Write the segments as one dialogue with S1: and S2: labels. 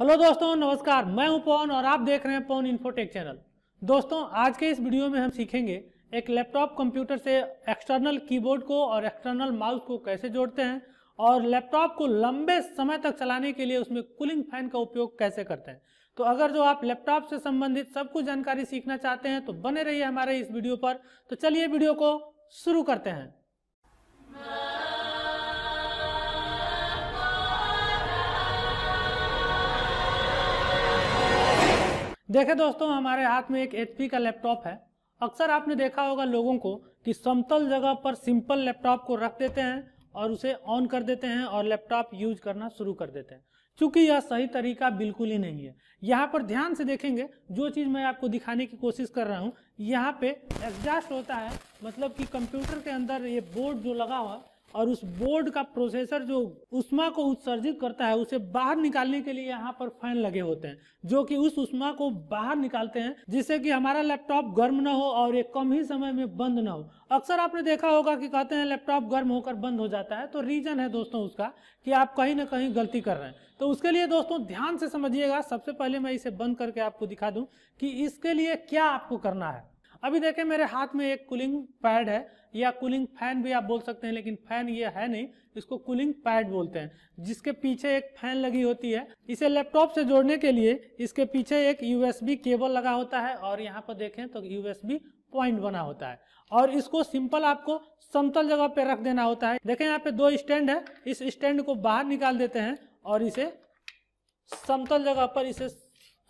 S1: hello दोस्तों नमस्कार मैं हूं पवन और आप देख रहे हैं पवन इन्फोटेक चैनल दोस्तों आज के इस वीडियो में हम सीखेंगे एक लैपटॉप कंप्यूटर से एक्सटर्नल कीबोर्ड को और एक्सटर्नल माउस को कैसे जोड़ते हैं और लैपटॉप को लंबे समय तक चलाने के लिए उसमें कूलिंग फैन का उपयोग कैसे करते हैं तो अगर जो आप लैपटॉप से संबंधित सब कुछ जानकारी सीखना चाहते हैं तो बने रहिए हमारे इस वीडियो पर तो चलिए वीडियो को शुरू करते हैं देखे दोस्तों हमारे हाथ में एक एचपी का लैपटॉप है अक्सर आपने देखा होगा लोगों को कि समतल जगह पर सिंपल लैपटॉप को रख देते हैं और उसे ऑन कर देते हैं और लैपटॉप यूज करना शुरू कर देते हैं क्योंकि यह सही तरीका बिल्कुल ही नहीं है यहाँ पर ध्यान से देखेंगे जो चीज़ मैं आपको दिखाने की कोशिश कर रहा हूँ यहाँ पे एग्जास्ट होता है मतलब कि कंप्यूटर के अंदर ये बोर्ड जो लगा हुआ और उस बोर्ड का प्रोसेसर जो उष्मा को उत्सर्जित करता है उसे बाहर निकालने के लिए यहाँ पर फैन लगे होते हैं जो कि उस उष्मा को बाहर निकालते हैं जिससे कि हमारा लैपटॉप गर्म ना हो और ये कम ही समय में बंद ना हो अक्सर आपने देखा होगा कि कहते हैं लैपटॉप गर्म होकर बंद हो जाता है तो रीजन है दोस्तों उसका कि आप कहीं ना कहीं गलती कर रहे हैं तो उसके लिए दोस्तों ध्यान से समझिएगा सबसे पहले मैं इसे बंद करके आपको दिखा दूं कि इसके लिए क्या आपको करना है अभी देखें मेरे हाथ में एक कूलिंग पैड है या कूलिंग फैन भी आप बोल सकते हैं लेकिन फैन ये है नहीं इसको कूलिंग पैड बोलते हैं जिसके पीछे एक फैन लगी होती है इसे लैपटॉप से जोड़ने के लिए इसके पीछे एक यूएसबी केबल लगा होता है और यहाँ पर देखें तो यूएसबी पॉइंट बना होता है और इसको सिंपल आपको समतल जगह पे रख देना होता है देखें यहाँ पे दो स्टैंड है इस स्टैंड को बाहर निकाल देते हैं और इसे समतल जगह पर इसे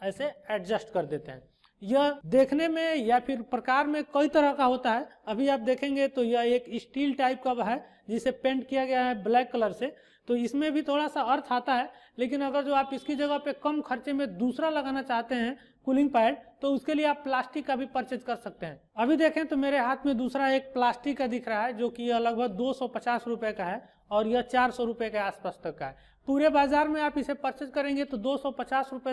S1: ऐसे एडजस्ट कर देते हैं यह देखने में या फिर प्रकार में कई तरह का होता है अभी आप देखेंगे तो यह एक स्टील टाइप का है जिसे पेंट किया गया है ब्लैक कलर से तो इसमें भी थोड़ा सा अर्थ आता है लेकिन अगर जो आप इसकी जगह पे कम खर्चे में दूसरा लगाना चाहते हैं कूलिंग पैड तो उसके लिए आप प्लास्टिक का भी परचेज कर सकते हैं अभी देखें तो मेरे हाथ में दूसरा एक प्लास्टिक का दिख रहा है जो कि यह लगभग दो सौ पचास रुपए का है और यह चार सौ रुपए के आसपास तक का है पूरे बाजार में आप इसे परचेज करेंगे तो दो सौ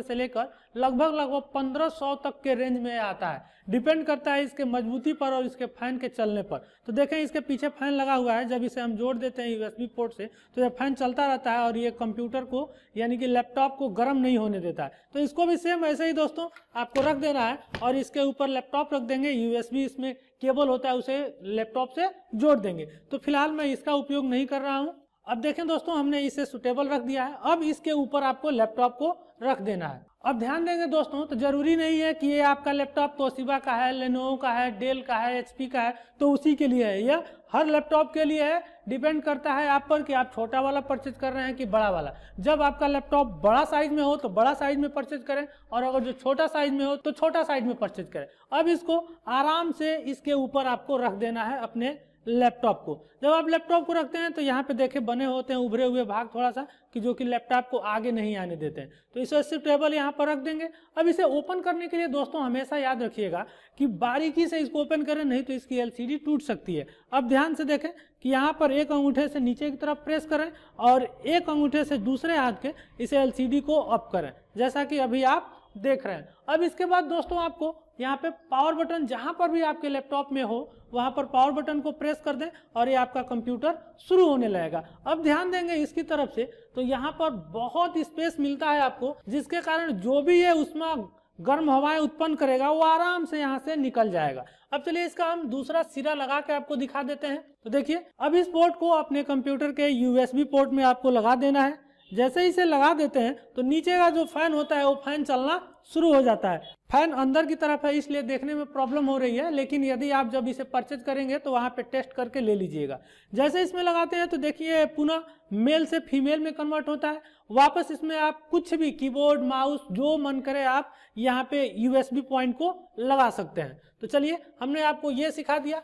S1: से लेकर लगभग लगभग 1500 तक के रेंज में आता है डिपेंड करता है इसके मजबूती पर और इसके फैन के चलने पर तो देखें इसके पीछे फैन लगा हुआ है जब इसे हम जोड़ देते हैं यूएसबी पोर्ट से तो यह फैन चलता रहता है और ये कंप्यूटर को यानी कि लैपटॉप को गर्म नहीं होने देता है तो इसको भी सेम ऐसे ही दोस्तों आपको रख देना है और इसके ऊपर लैपटॉप रख देंगे यूएसबी इसमें केबल होता है उसे लैपटॉप से जोड़ देंगे तो फिलहाल मैं इसका उपयोग नहीं कर रहा हूँ अब देखें दोस्तों हमने इसे सुटेबल रख दिया है अब इसके ऊपर आपको लैपटॉप को रख देना है अब ध्यान देंगे दोस्तों तो जरूरी नहीं है कि ये आपका लैपटॉप तोशिबा का है लेनोवो का है डेल का है एचपी का है तो उसी के लिए है यह हर लैपटॉप के लिए है डिपेंड करता है आप पर कि आप छोटा वाला परचेज कर रहे हैं कि बड़ा वाला जब आपका लैपटॉप बड़ा साइज में हो तो बड़ा साइज में परचेज करें और अगर जो छोटा साइज में हो तो छोटा साइज में परचेज करें अब इसको आराम से इसके ऊपर आपको रख देना है अपने लैपटॉप को जब आप लैपटॉप को रखते हैं तो यहाँ पे देखे बने होते हैं उभरे हुए भाग थोड़ा सा कि जो कि लैपटॉप को आगे नहीं आने देते हैं तो इस सिर्फ टेबल यहाँ पर रख देंगे अब इसे ओपन करने के लिए दोस्तों हमेशा याद रखिएगा कि बारीकी से इसको ओपन करें नहीं तो इसकी एलसीडी टूट सकती है अब ध्यान से देखें कि यहाँ पर एक अंगूठे से नीचे की तरफ प्रेस करें और एक अंगूठे से दूसरे हाथ के इसे एल को अप करें जैसा कि अभी आप देख रहे हैं अब इसके बाद दोस्तों आपको यहाँ पे पावर बटन जहां पर भी आपके लैपटॉप में हो वहां पर पावर बटन को प्रेस कर दें और ये आपका कंप्यूटर शुरू होने लगेगा अब ध्यान देंगे इसकी तरफ से तो यहाँ पर बहुत स्पेस मिलता है आपको जिसके कारण जो भी ये उसमें गर्म हवाएं उत्पन्न करेगा वो आराम से यहाँ से निकल जाएगा अब चलिए इसका हम दूसरा सिरा लगा के आपको दिखा देते हैं तो देखिए अब इस पोर्ट को अपने कंप्यूटर के यूएसबी पोर्ट में आपको लगा देना है जैसे ही इसे लगा देते हैं तो नीचे का जो फैन होता है वो फैन चलना शुरू हो जाता है फैन अंदर की तरफ है इसलिए देखने में प्रॉब्लम हो रही है लेकिन यदि आप जब इसे परचेज करेंगे तो वहाँ पे टेस्ट करके ले लीजिएगा जैसे इसमें लगाते हैं तो देखिए पुनः मेल से फीमेल में कन्वर्ट होता है वापस इसमें आप कुछ भी कीबोर्ड माउस जो मन करे आप यहाँ पे यूएसबी पॉइंट को लगा सकते हैं तो चलिए हमने आपको ये सिखा दिया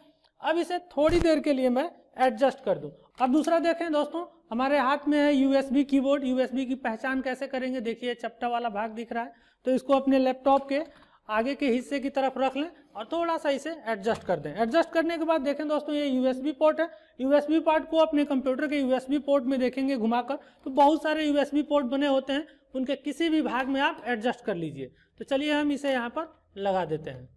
S1: अब इसे थोड़ी देर के लिए मैं एडजस्ट कर दूँ अब दूसरा देखें दोस्तों हमारे हाथ में है यूएसबी कीबोर्ड यूएसबी की पहचान कैसे करेंगे देखिए चपटा वाला भाग दिख रहा है तो इसको अपने लैपटॉप के आगे के हिस्से की तरफ रख लें और थोड़ा सा इसे एडजस्ट कर दें एडजस्ट करने के बाद देखें दोस्तों ये यूएसबी पोर्ट है यूएसबी पार्ट को अपने कंप्यूटर के यूएसबी पोर्ट में देखेंगे घुमाकर तो बहुत सारे यूएसबी पोर्ट बने होते हैं उनके किसी भी भाग में आप एडजस्ट कर लीजिए तो चलिए हम इसे यहाँ पर लगा देते हैं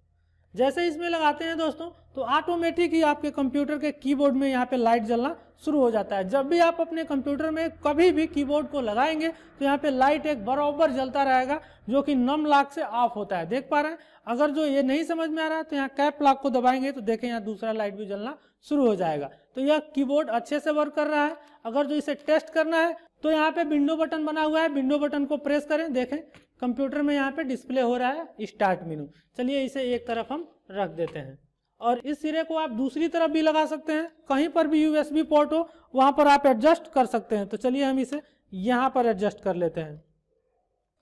S1: जैसे इसमें लगाते हैं दोस्तों तो ऑटोमेटिक ही आपके कंप्यूटर के कीबोर्ड में यहाँ पे लाइट जलना शुरू हो जाता है जब भी आप अपने कंप्यूटर में कभी भी कीबोर्ड को लगाएंगे तो यहाँ पे लाइट एक बराबर जलता रहेगा जो कि नम लाख से ऑफ होता है देख पा रहे हैं अगर जो ये नहीं समझ में आ रहा है तो यहाँ कैप लाख को दबाएंगे तो देखें यहाँ दूसरा लाइट भी जलना शुरू हो जाएगा तो यह कीबोर्ड अच्छे से वर्क कर रहा है अगर जो इसे टेस्ट करना है तो यहाँ पे विंडो बटन बना हुआ है विंडो बटन को प्रेस करें देखें कंप्यूटर में यहाँ पे डिस्प्ले हो रहा है स्टार्ट मेनू चलिए इसे एक तरफ हम रख देते हैं और इस सिरे को आप दूसरी तरफ भी लगा सकते हैं कहीं पर भी यूएसबी पोर्ट हो वहां पर आप एडजस्ट कर सकते हैं तो चलिए हम इसे यहाँ पर एडजस्ट कर लेते हैं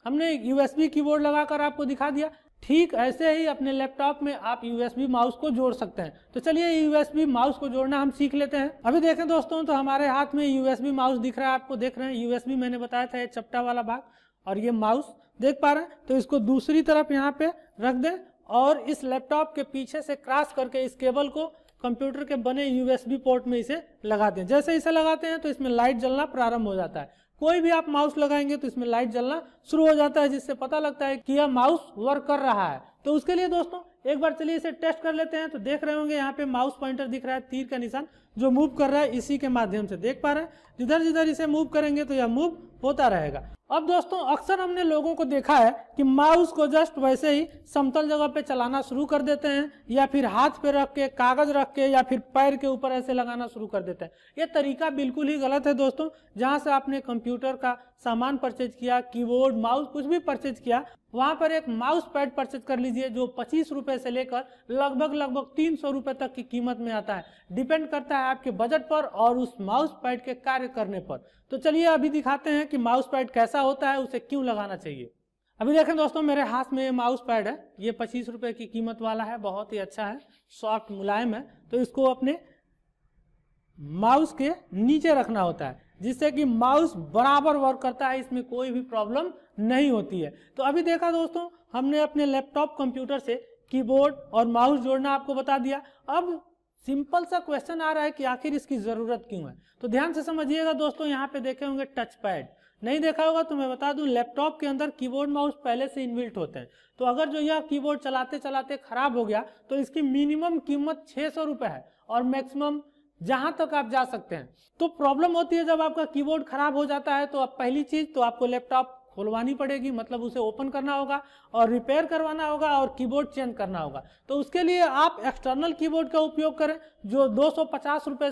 S1: हमने यूएसबी कीबोर्ड लगाकर आपको दिखा दिया ठीक ऐसे ही अपने लैपटॉप में आप यूएसबी माउस को जोड़ सकते हैं तो चलिए यूएसबी माउस को जोड़ना हम सीख लेते हैं अभी देखें दोस्तों तो हमारे हाथ में यूएसबी माउस दिख रहा है आपको देख रहे हैं यूएसबी मैंने बताया था ये चपटा वाला भाग और ये माउस देख पा रहे हैं तो इसको दूसरी तरफ यहाँ पे रख दें और इस लैपटॉप के पीछे से क्रॉस करके इस केबल को कंप्यूटर के बने यूएसबी पोर्ट में इसे लगा दें जैसे इसे लगाते हैं तो इसमें लाइट जलना प्रारंभ हो जाता है कोई भी आप माउस लगाएंगे तो इसमें लाइट जलना शुरू हो जाता है जिससे पता लगता है कि यह माउस वर्क कर रहा है तो उसके लिए दोस्तों एक बार चलिए इसे टेस्ट कर लेते हैं तो देख रहे होंगे यहाँ पे माउस पॉइंटर दिख रहा है तीर का निशान जो मूव कर रहा है इसी के माध्यम से देख पा रहे हैं जिधर जिधर इसे मूव करेंगे तो यह मूव होता रहेगा अब दोस्तों अक्सर हमने लोगों को देखा है कि माउस को जस्ट वैसे ही समतल जगह पे चलाना शुरू कर देते हैं या फिर हाथ पे रख के कागज रख के या फिर पैर के ऊपर ऐसे लगाना शुरू कर देते हैं ये तरीका बिल्कुल ही गलत है दोस्तों जहां से आपने कंप्यूटर का सामान परचेज किया कीबोर्ड माउस कुछ भी परचेज किया वहां पर एक माउस पैड परचेज कर लीजिए जो पच्चीस रुपए से लेकर लगभग लगभग तीन सौ रुपए तक की कीमत में आता है डिपेंड करता है आपके बजट पर और उस माउस पैड के कार्य करने पर तो चलिए अभी दिखाते हैं कि माउस पैड कैसा होता है उसे क्यों लगाना चाहिए अभी देखें दोस्तों मेरे हाथ में ये माउस पैड है ये पच्चीस रुपए की कीमत वाला है बहुत ही अच्छा है सॉफ्ट मुलायम है तो इसको अपने माउस के नीचे रखना होता है जिससे कि माउस बराबर वर्क करता है इसमें कोई भी प्रॉब्लम नहीं होती है तो अभी देखा दोस्तों हमने अपने लैपटॉप कंप्यूटर से कीबोर्ड और माउस जोड़ना आपको बता दिया अब सिंपल सा क्वेश्चन आ रहा है कि आखिर इसकी जरूरत क्यों है तो ध्यान से समझिएगा दोस्तों यहाँ पे देखे होंगे टच पैड नहीं देखा होगा तो मैं बता दूं लैपटॉप के अंदर कीबोर्ड माउस पहले से इनबिल्ट होते हैं तो अगर जो यह कीबोर्ड चलाते चलाते खराब हो गया तो इसकी मिनिमम कीमत छह सौ रुपए है और मैक्सिमम जहां तक आप जा सकते हैं तो प्रॉब्लम होती है जब आपका कीबोर्ड खराब हो जाता है तो अब पहली चीज तो आपको लैपटॉप खोलवानी पड़ेगी मतलब उसे ओपन करना होगा और रिपेयर करवाना होगा और कीबोर्ड चेंज करना होगा तो उसके लिए आप एक्सटर्नल कीबोर्ड का उपयोग करें जो दो सौ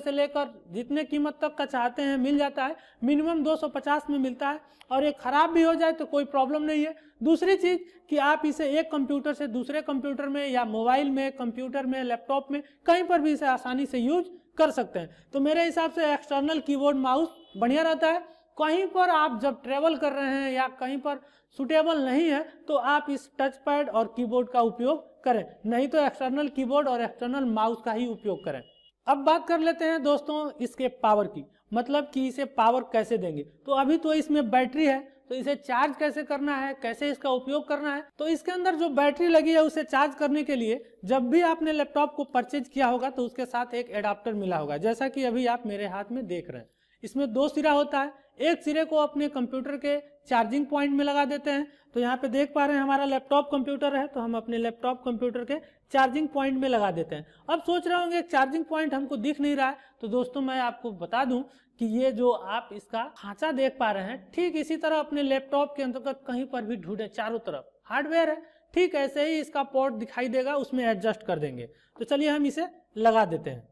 S1: से लेकर जितने कीमत तक का चाहते हैं मिल जाता है मिनिमम 250 में मिलता है और ये खराब भी हो जाए तो कोई प्रॉब्लम नहीं है दूसरी चीज कि आप इसे एक कंप्यूटर से दूसरे कंप्यूटर में या मोबाइल में कंप्यूटर में लैपटॉप में कहीं पर भी इसे आसानी से यूज कर सकते हैं तो मेरे हिसाब से एक्सटर्नल कीबोर्ड माउस बढ़िया रहता है कहीं पर आप जब ट्रेवल कर रहे हैं या कहीं पर सुटेबल नहीं है तो आप इस टच पैड और कीबोर्ड का उपयोग करें नहीं तो एक्सटर्नल कीबोर्ड और एक्सटर्नल माउस का ही उपयोग करें अब बात कर लेते हैं दोस्तों इसके पावर की मतलब कि इसे पावर कैसे देंगे तो अभी तो इसमें बैटरी है तो इसे चार्ज कैसे करना है कैसे इसका उपयोग करना है तो इसके अंदर जो बैटरी लगी है उसे चार्ज करने के लिए जब भी आपने लैपटॉप को परचेज किया होगा तो उसके साथ एक एडाप्टर मिला होगा जैसा कि अभी आप मेरे हाथ में देख रहे हैं इसमें दो सिरा होता है एक सिरे को अपने कंप्यूटर के चार्जिंग पॉइंट में लगा देते हैं तो यहाँ पे देख पा रहे हैं हमारा लैपटॉप कंप्यूटर है तो हम अपने लैपटॉप कंप्यूटर के चार्जिंग पॉइंट में लगा देते हैं अब सोच रहे होंगे चार्जिंग पॉइंट हमको दिख नहीं रहा है तो दोस्तों मैं आपको बता दूं कि ये जो आप इसका खांचा देख पा रहे हैं ठीक इसी तरह अपने लैपटॉप के अंतर्गत कहीं पर भी ढूंढे चारों तरफ हार्डवेयर है ठीक ऐसे ही इसका पोर्ट दिखाई देगा उसमें एडजस्ट कर देंगे तो चलिए हम इसे लगा देते हैं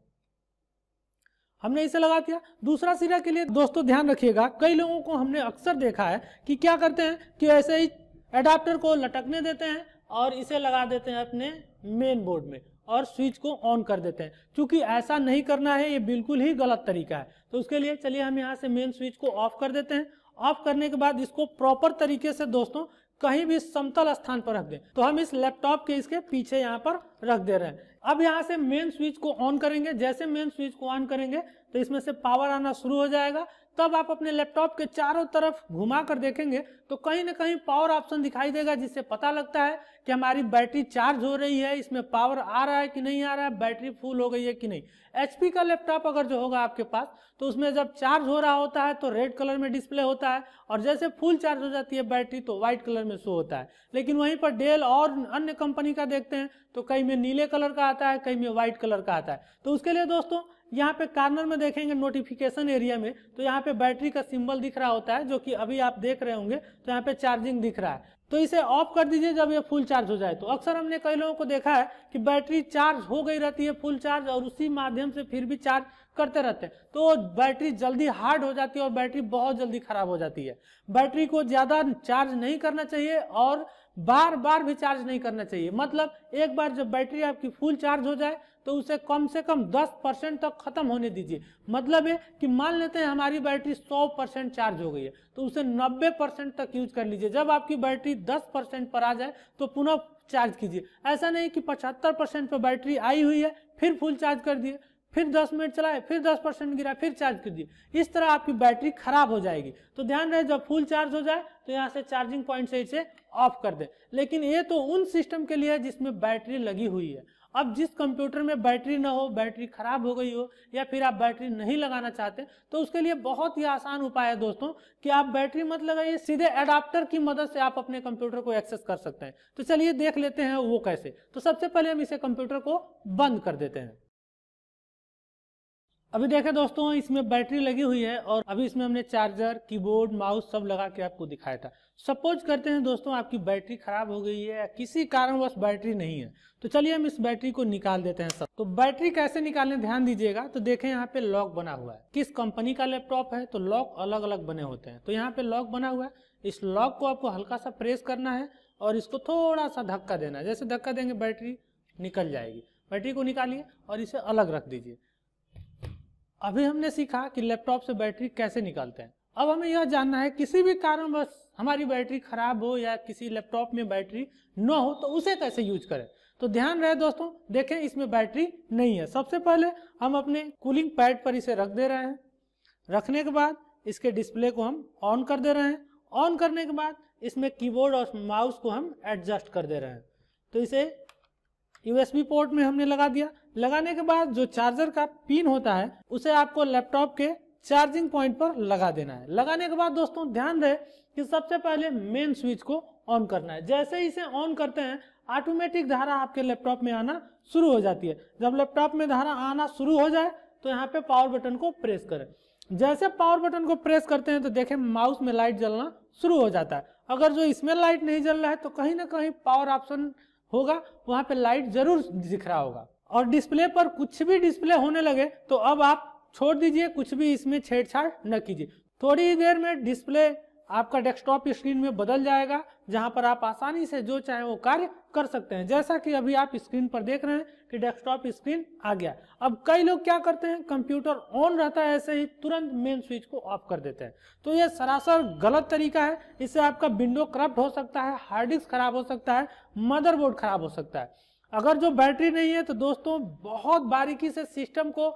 S1: हमने इसे लगा दिया दूसरा सिरा के लिए दोस्तों ध्यान रखिएगा कई लोगों को हमने अक्सर देखा है कि क्या करते हैं कि ऐसे ही एडाप्टर को लटकने देते हैं और इसे लगा देते हैं अपने मेन बोर्ड में और स्विच को ऑन कर देते हैं क्योंकि ऐसा नहीं करना है ये बिल्कुल ही गलत तरीका है तो उसके लिए चलिए हम यहाँ से मेन स्विच को ऑफ कर देते हैं ऑफ करने के बाद इसको प्रॉपर तरीके से दोस्तों कहीं भी समतल स्थान पर रख दें तो हम इस लैपटॉप के इसके पीछे यहाँ पर रख दे रहे हैं अब यहाँ से मेन स्विच को ऑन करेंगे जैसे मेन स्विच को ऑन करेंगे तो इसमें से पावर आना शुरू हो जाएगा तब आप अपने लैपटॉप के चारों तरफ घुमा कर देखेंगे तो कहीं ना कहीं पावर ऑप्शन दिखाई देगा जिससे पता लगता है कि हमारी बैटरी चार्ज हो रही है इसमें पावर आ रहा है कि नहीं आ रहा है बैटरी फुल हो गई है कि नहीं एचपी का लैपटॉप अगर जो होगा आपके पास तो उसमें जब चार्ज हो रहा होता है तो रेड कलर में डिस्प्ले होता है और जैसे फुल चार्ज हो जाती है बैटरी तो व्हाइट कलर में शो होता है लेकिन वहीं पर डेल और अन्य कंपनी का देखते हैं तो कई में नीले कलर का आता है कई में व्हाइट कलर का आता है तो उसके लिए दोस्तों यहाँ पे कार्नर में देखेंगे नोटिफिकेशन एरिया में तो यहाँ पे पे बैटरी का सिंबल दिख रहा होता है जो कि अभी आप देख रहे होंगे तो यहाँ पे चार्जिंग दिख रहा है तो इसे ऑफ कर दीजिए जब ये फुल चार्ज हो जाए तो अक्सर हमने कई लोगों को देखा है कि बैटरी चार्ज हो गई रहती है फुल चार्ज और उसी माध्यम से फिर भी चार्ज करते रहते हैं तो बैटरी जल्दी हार्ड हो जाती है और बैटरी बहुत जल्दी खराब हो जाती है बैटरी को ज्यादा चार्ज नहीं करना चाहिए और बार बार भी चार्ज नहीं करना चाहिए मतलब एक बार जब बैटरी आपकी फुल चार्ज हो जाए तो उसे कम से कम 10 परसेंट तक खत्म होने दीजिए मतलब है कि मान लेते हैं हमारी बैटरी 100 परसेंट चार्ज हो गई है तो उसे 90 परसेंट तक यूज कर लीजिए जब आपकी बैटरी 10 परसेंट पर आ जाए तो पुनः चार्ज कीजिए ऐसा नहीं कि 75 परसेंट पर बैटरी आई हुई है फिर फुल चार्ज कर दिए फिर 10 मिनट चलाए फिर 10 परसेंट गिरा फिर चार्ज कर दिए इस तरह आपकी बैटरी खराब हो जाएगी तो ध्यान रहे जब फुल चार्ज हो जाए तो यहाँ से चार्जिंग पॉइंट से इसे ऑफ कर दे लेकिन ये तो उन सिस्टम के लिए है जिसमें बैटरी लगी हुई है अब जिस कंप्यूटर में बैटरी ना हो बैटरी खराब हो गई हो या फिर आप बैटरी नहीं लगाना चाहते तो उसके लिए बहुत ही आसान उपाय है दोस्तों कि आप बैटरी मत लगाइए सीधे एडाप्टर की मदद से आप अपने कंप्यूटर को एक्सेस कर सकते हैं तो चलिए देख लेते हैं वो कैसे तो सबसे पहले हम इसे कंप्यूटर को बंद कर देते हैं अभी देखा दोस्तों इसमें बैटरी लगी हुई है और अभी इसमें हमने चार्जर कीबोर्ड माउस सब लगा के आपको दिखाया था सपोज करते हैं दोस्तों आपकी बैटरी खराब हो गई है या किसी कारणवश बैटरी नहीं है तो चलिए हम इस बैटरी को निकाल देते हैं सब तो बैटरी कैसे निकालने ध्यान दीजिएगा तो देखें यहाँ पे लॉक बना हुआ है किस कंपनी का लैपटॉप है तो लॉक अलग अलग बने होते हैं तो यहाँ पे लॉक बना हुआ है इस लॉक को आपको हल्का सा प्रेस करना है और इसको थोड़ा सा धक्का देना है जैसे धक्का देंगे बैटरी निकल जाएगी बैटरी को निकालिए और इसे अलग रख दीजिए अभी हमने सीखा कि लैपटॉप से बैटरी कैसे निकालते हैं अब हमें यह जानना है किसी भी कारणवश हमारी बैटरी खराब हो या किसी लैपटॉप में बैटरी न हो तो उसे कैसे यूज करें तो ध्यान रहे दोस्तों देखें इसमें बैटरी नहीं है सबसे पहले हम अपने कूलिंग पैड पर इसे रख दे रहे हैं रखने के बाद इसके डिस्प्ले को हम ऑन कर दे रहे हैं ऑन करने के बाद इसमें कीबोर्ड और माउस को हम एडजस्ट कर दे रहे हैं तो इसे यूएसबी पोर्ट में हमने लगा दिया लगाने के बाद जो चार्जर का पिन होता है उसे आपको लैपटॉप के चार्जिंग पॉइंट पर लगा देना है लगाने के बाद दोस्तों ध्यान रहे कि सबसे पहले मेन स्विच को ऑन करना है जैसे ही इसे ऑन करते हैं ऑटोमेटिक धारा आपके लैपटॉप में आना शुरू हो जाती है जब लैपटॉप में धारा आना शुरू हो जाए तो यहाँ पे पावर बटन को प्रेस करें जैसे पावर बटन को प्रेस करते हैं तो देखें माउस में लाइट जलना शुरू हो जाता है अगर जो इसमें लाइट नहीं जल रहा है तो कहीं ना कहीं पावर ऑप्शन होगा वहां पे लाइट जरूर दिख रहा होगा और डिस्प्ले पर कुछ भी डिस्प्ले होने लगे तो अब आप छोड़ दीजिए कुछ भी इसमें छेड़छाड़ न कीजिए थोड़ी देर में डिस्प्ले आपका डेस्कटॉप स्क्रीन में बदल जाएगा जहां पर आप आसानी से जो चाहे वो कार्य कर सकते हैं जैसा कि अभी आप स्क्रीन पर देख रहे हैं कि डेस्कटॉप स्क्रीन आ गया अब कई लोग क्या करते हैं कंप्यूटर ऑन रहता है ऐसे ही तुरंत मेन स्विच को ऑफ कर देते हैं तो ये सरासर गलत तरीका है इससे आपका विंडो करप्ट हो सकता है हार्ड डिस्क खराब हो सकता है मदरबोर्ड खराब हो सकता है अगर जो बैटरी नहीं है तो दोस्तों बहुत बारीकी से सिस्टम को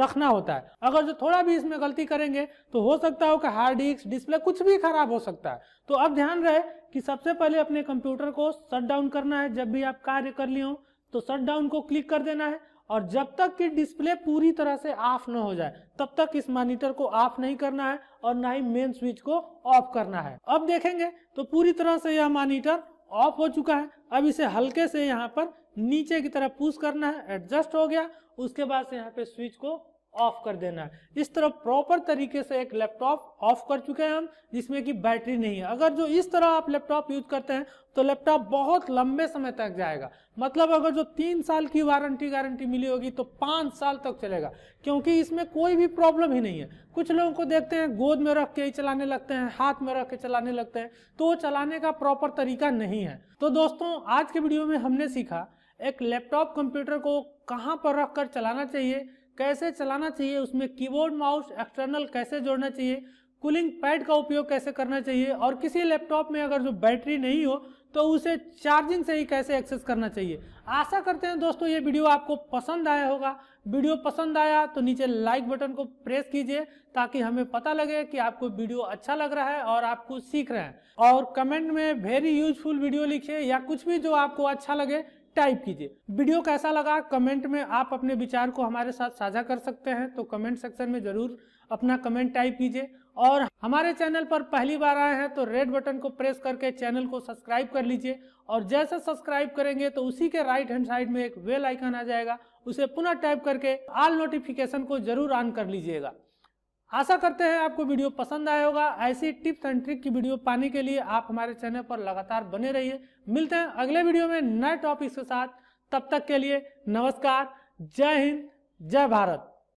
S1: रखना होता है अगर जो थोड़ा भी इसमें गलती करेंगे तो हो सकता हो कि हार्ड डिस्क डिस्प्ले कुछ भी खराब हो सकता है तो अब ध्यान रहे कि सबसे पहले अपने कंप्यूटर को शट डाउन करना है जब भी आप कार्य कर लिए हो तो शट डाउन को क्लिक कर देना है और जब तक कि डिस्प्ले पूरी तरह से ऑफ न हो जाए तब तक इस मॉनिटर को ऑफ नहीं करना है और ना ही मेन स्विच को ऑफ करना है अब देखेंगे तो पूरी तरह से यह मॉनिटर ऑफ हो चुका है अब इसे हल्के से यहाँ पर नीचे की तरफ पुश करना है एडजस्ट हो गया उसके बाद से यहाँ पे स्विच को ऑफ कर देना है इस तरह प्रॉपर तरीके से एक लैपटॉप ऑफ कर चुके हैं हम जिसमें कि बैटरी नहीं है अगर जो इस तरह आप लैपटॉप यूज करते हैं तो लैपटॉप बहुत लंबे समय तक जाएगा मतलब अगर जो तीन साल की वारंटी गारंटी मिली होगी तो पाँच साल तक चलेगा क्योंकि इसमें कोई भी प्रॉब्लम ही नहीं है कुछ लोगों को देखते हैं गोद में रख के ही चलाने लगते हैं हाथ में रख के चलाने लगते हैं तो वो चलाने का प्रॉपर तरीका नहीं है तो दोस्तों आज के वीडियो में हमने सीखा एक लैपटॉप कंप्यूटर को कहाँ पर रख कर चलाना चाहिए कैसे चलाना चाहिए उसमें कीबोर्ड माउस एक्सटर्नल कैसे जोड़ना चाहिए कूलिंग पैड का उपयोग कैसे करना चाहिए और किसी लैपटॉप में अगर जो बैटरी नहीं हो तो उसे चार्जिंग से ही कैसे एक्सेस करना चाहिए आशा करते हैं दोस्तों ये वीडियो आपको पसंद आया होगा वीडियो पसंद आया तो नीचे लाइक बटन को प्रेस कीजिए ताकि हमें पता लगे कि आपको वीडियो अच्छा लग रहा है और आप कुछ सीख रहे हैं और कमेंट में वेरी यूजफुल वीडियो लिखिए या कुछ भी जो आपको अच्छा लगे टाइप कीजिए वीडियो कैसा लगा कमेंट में आप अपने विचार को हमारे साथ साझा कर सकते हैं तो कमेंट सेक्शन में जरूर अपना कमेंट टाइप कीजिए और हमारे चैनल पर पहली बार आए हैं तो रेड बटन को प्रेस करके चैनल को सब्सक्राइब कर लीजिए और जैसे सब्सक्राइब करेंगे तो उसी के राइट हैंड साइड में एक वेल आइकन आ जाएगा उसे पुनः टाइप करके ऑल नोटिफिकेशन को जरूर ऑन कर लीजिएगा आशा करते हैं आपको वीडियो पसंद आया होगा ऐसी टिप्स एंड ट्रिक की वीडियो पाने के लिए आप हमारे चैनल पर लगातार बने रहिए मिलते हैं अगले वीडियो में नए टॉपिक्स के साथ तब तक के लिए नमस्कार जय हिंद जय भारत